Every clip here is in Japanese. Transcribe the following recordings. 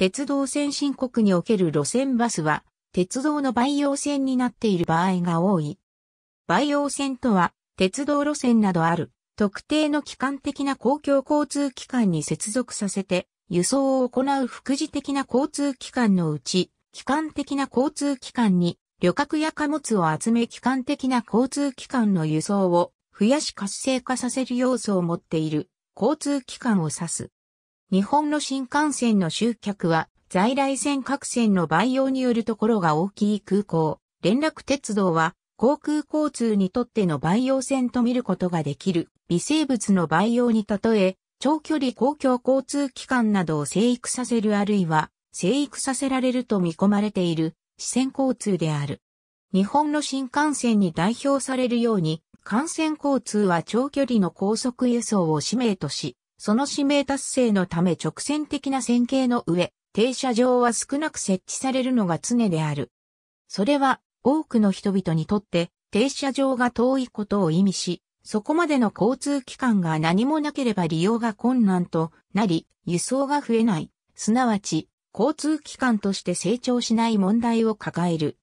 鉄道先進国における路線バスは、鉄道の培養線になっている場合が多い。培養線とは、鉄道路線などある、特定の機関的な公共交通機関に接続させて、輸送を行う副次的な交通機関のうち、機関的な交通機関に、旅客や貨物を集め機関的な交通機関の輸送を増やし活性化させる要素を持っている交通機関を指す。日本の新幹線の集客は、在来線各線の培養によるところが大きい空港、連絡鉄道は、航空交通にとっての培養線と見ることができる、微生物の培養に例え、長距離公共交通機関などを生育させるあるいは、生育させられると見込まれている、四線交通である。日本の新幹線に代表されるように、幹線交通は長距離の高速輸送を使命とし、その使命達成のため直線的な線形の上、停車場は少なく設置されるのが常である。それは多くの人々にとって停車場が遠いことを意味し、そこまでの交通機関が何もなければ利用が困難となり、輸送が増えない、すなわち交通機関として成長しない問題を抱える。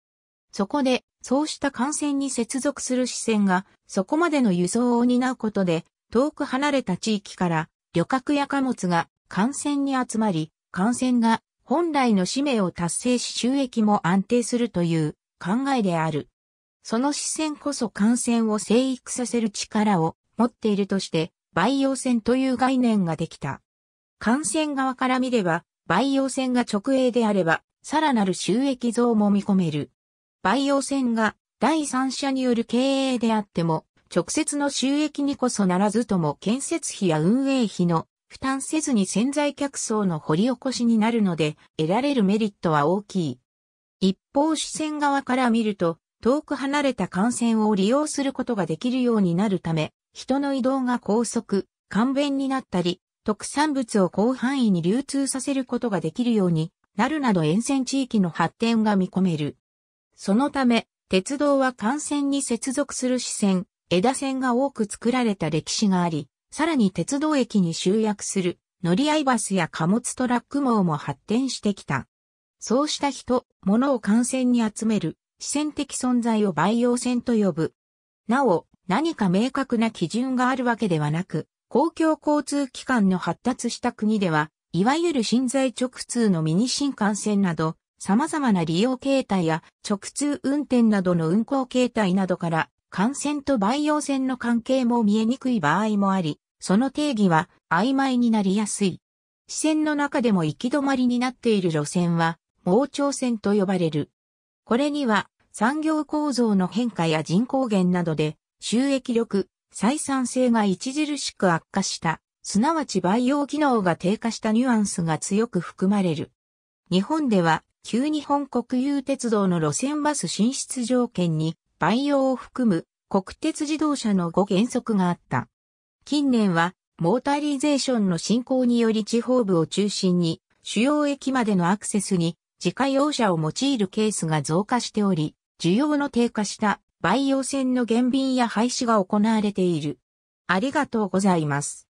そこで、そうした幹線に接続する視線が、そこまでの輸送を担うことで、遠く離れた地域から旅客や貨物が艦船に集まり、艦船が本来の使命を達成し収益も安定するという考えである。その視線こそ艦船を生育させる力を持っているとして、培養船という概念ができた。艦船側から見れば、培養船が直営であれば、さらなる収益増も見込める。培養船が第三者による経営であっても、直接の収益にこそならずとも建設費や運営費の負担せずに潜在客層の掘り起こしになるので得られるメリットは大きい。一方支線側から見ると遠く離れた幹線を利用することができるようになるため人の移動が高速、簡便になったり特産物を広範囲に流通させることができるようになるなど沿線地域の発展が見込める。そのため鉄道は幹線に接続する支線、枝線が多く作られた歴史があり、さらに鉄道駅に集約する乗り合いバスや貨物トラック網も発展してきた。そうした人、物を幹線に集める、視線的存在を培養線と呼ぶ。なお、何か明確な基準があるわけではなく、公共交通機関の発達した国では、いわゆる新在直通のミニ新幹線など、様々な利用形態や直通運転などの運行形態などから感染と培養腺の関係も見えにくい場合もあり、その定義は曖昧になりやすい。視線の中でも行き止まりになっている路線は、盲腸線と呼ばれる。これには、産業構造の変化や人口減などで、収益力、採算性が著しく悪化した、すなわち培養機能が低下したニュアンスが強く含まれる。日本では、旧日本国有鉄道の路線バス進出条件に、培養を含む国鉄自動車の5原則があった。近年は、モータリゼーションの進行により地方部を中心に、主要駅までのアクセスに自家用車を用いるケースが増加しており、需要の低下した培養線の減便や廃止が行われている。ありがとうございます。